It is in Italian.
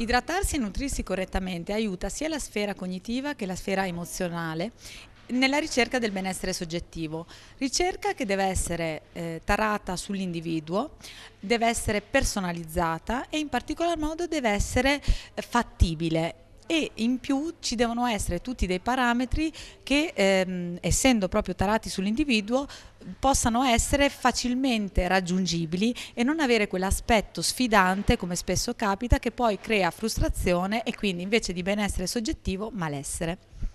Idratarsi e nutrirsi correttamente aiuta sia la sfera cognitiva che la sfera emozionale nella ricerca del benessere soggettivo, ricerca che deve essere eh, tarata sull'individuo, deve essere personalizzata e in particolar modo deve essere eh, fattibile e in più ci devono essere tutti dei parametri che ehm, essendo proprio tarati sull'individuo possano essere facilmente raggiungibili e non avere quell'aspetto sfidante come spesso capita che poi crea frustrazione e quindi invece di benessere soggettivo malessere.